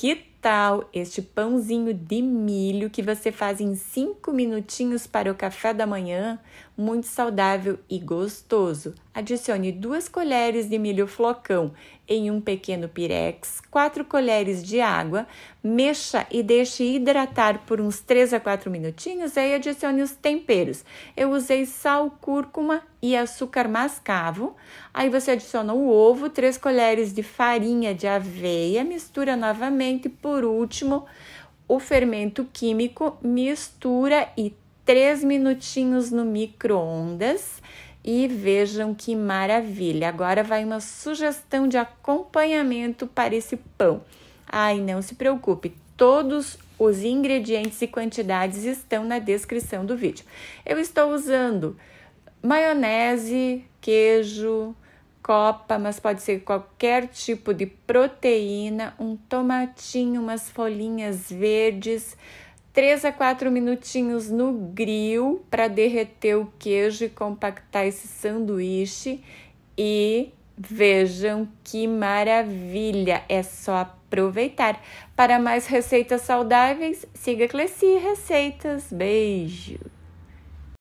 Que tal este pãozinho de milho que você faz em 5 minutinhos para o café da manhã? Muito saudável e gostoso. Adicione 2 colheres de milho flocão em um pequeno pirex, 4 colheres de água, mexa e deixe hidratar por uns 3 a 4 minutinhos, aí adicione os temperos. Eu usei sal, cúrcuma e açúcar mascavo. Aí você adiciona o ovo, três colheres de farinha de aveia, mistura novamente. Por último, o fermento químico, mistura e três minutinhos no micro-ondas. E vejam que maravilha! Agora vai uma sugestão de acompanhamento para esse pão. Ai, não se preocupe, todos os ingredientes e quantidades estão na descrição do vídeo. Eu estou usando maionese, queijo, copa, mas pode ser qualquer tipo de proteína, um tomatinho, umas folhinhas verdes, três a quatro minutinhos no grill para derreter o queijo e compactar esse sanduíche. E vejam que maravilha! É só aproveitar. Para mais receitas saudáveis, siga Cleci Receitas. Beijo!